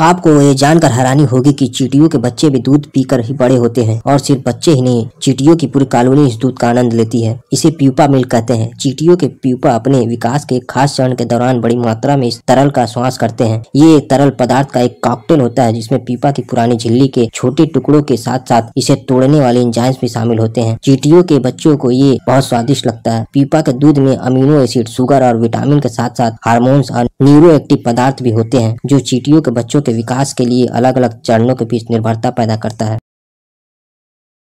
आपको ये जानकर हैरानी होगी कि चीटियों के बच्चे भी दूध पीकर ही बड़े होते हैं और सिर्फ बच्चे ही नहीं चीटियों की पूरी कॉलोनी इस दूध का आनंद लेती है इसे प्यूपा मिल्क कहते हैं चीटियों के प्यूपा अपने विकास के खास चरण के दौरान बड़ी मात्रा में इस तरल का श्वास करते हैं ये तरल पदार्थ का एक कॉकटेल होता है जिसमें पीपा की पुरानी झिल्ली के छोटे टुकड़ों के साथ साथ इसे तोड़ने वाले इंजाइम्स भी शामिल होते हैं चीटियों के बच्चों को ये बहुत स्वादिष्ट लगता है पीपा के दूध में अमीनो एसिड शुगर और विटामिन के साथ साथ हार्मोन और न्यूरो एक्टिव पदार्थ भी होते हैं जो चीटियों के बच्चों के विकास के लिए अलग अलग चरणों के बीच निर्भरता पैदा करता है